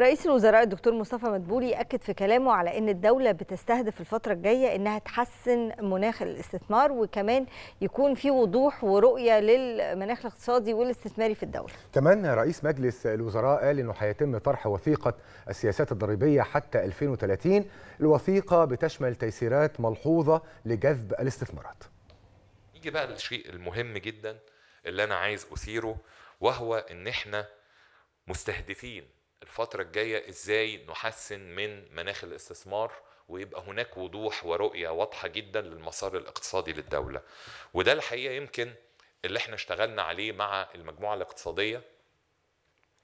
رئيس الوزراء الدكتور مصطفى مدبولي أكد في كلامه على أن الدولة بتستهدف الفترة الجاية أنها تحسن مناخ الاستثمار وكمان يكون في وضوح ورؤية للمناخ الاقتصادي والاستثماري في الدولة كمان رئيس مجلس الوزراء قال أنه هيتم طرح وثيقة السياسات الضريبية حتى 2030 الوثيقة بتشمل تيسيرات ملحوظة لجذب الاستثمارات يجي بقى الشيء المهم جدا اللي أنا عايز أثيره وهو أن احنا مستهدفين الفترة الجاية ازاي نحسن من مناخ الاستثمار ويبقى هناك وضوح ورؤية واضحة جدا للمسار الاقتصادي للدولة وده الحقيقة يمكن اللي احنا اشتغلنا عليه مع المجموعة الاقتصادية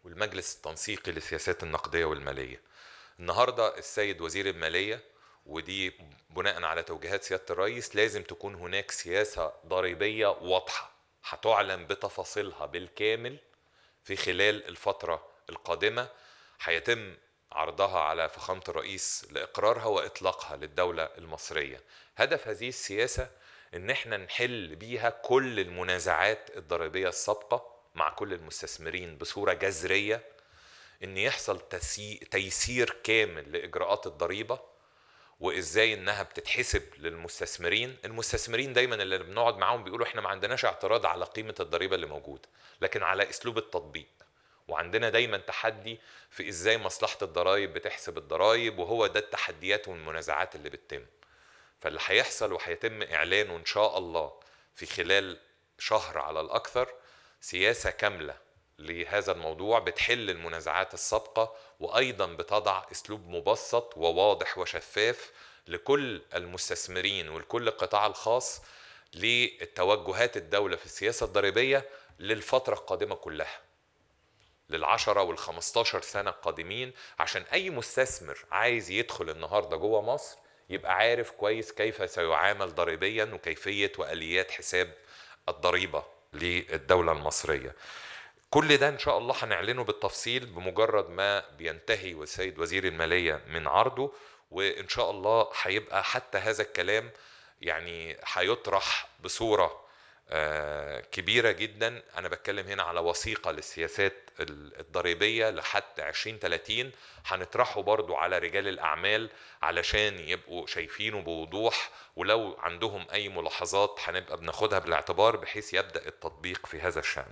والمجلس التنسيقي للسياسات النقدية والمالية النهاردة السيد وزير المالية ودي بناء على توجيهات سيادة الرئيس لازم تكون هناك سياسة ضريبية واضحة هتعلن بتفاصيلها بالكامل في خلال الفترة القادمة هيتم عرضها على فخامة الرئيس لإقرارها وإطلاقها للدولة المصرية هدف هذه السياسة إن احنا نحل بيها كل المنازعات الضريبية السابقة مع كل المستثمرين بصورة جذرية إن يحصل تيسير كامل لإجراءات الضريبة وازاي انها بتتحسب للمستثمرين المستثمرين دايما اللي بنقعد معاهم بيقولوا احنا ما عندناش اعتراض على قيمه الضريبه اللي موجوده لكن على اسلوب التطبيق وعندنا دايما تحدي في ازاي مصلحه الضرايب بتحسب الضرايب وهو ده التحديات والمنازعات اللي بتتم فاللي هيحصل وهيتم اعلانه ان شاء الله في خلال شهر على الاكثر سياسه كامله لهذا الموضوع بتحل المنازعات السابقه وايضا بتضع اسلوب مبسط وواضح وشفاف لكل المستثمرين ولكل القطاع الخاص للتوجهات الدوله في السياسه الضريبيه للفتره القادمه كلها للعشرة والخمستاشر سنة القادمين عشان أي مستثمر عايز يدخل النهاردة جوه مصر يبقى عارف كويس كيف سيعامل ضريبيا وكيفية وآليات حساب الضريبة للدولة المصرية كل ده ان شاء الله هنعلنه بالتفصيل بمجرد ما بينتهي والسيد وزير الماليه من عرضه وان شاء الله هيبقى حتى هذا الكلام يعني هيطرح بصوره آه، كبيرة جدا أنا بتكلم هنا على وثيقة للسياسات الضريبية لحد 2030 هنطرحه برضو على رجال الأعمال علشان يبقوا شايفينه بوضوح ولو عندهم أي ملاحظات هنبقى بناخدها بالاعتبار بحيث يبدأ التطبيق في هذا الشأن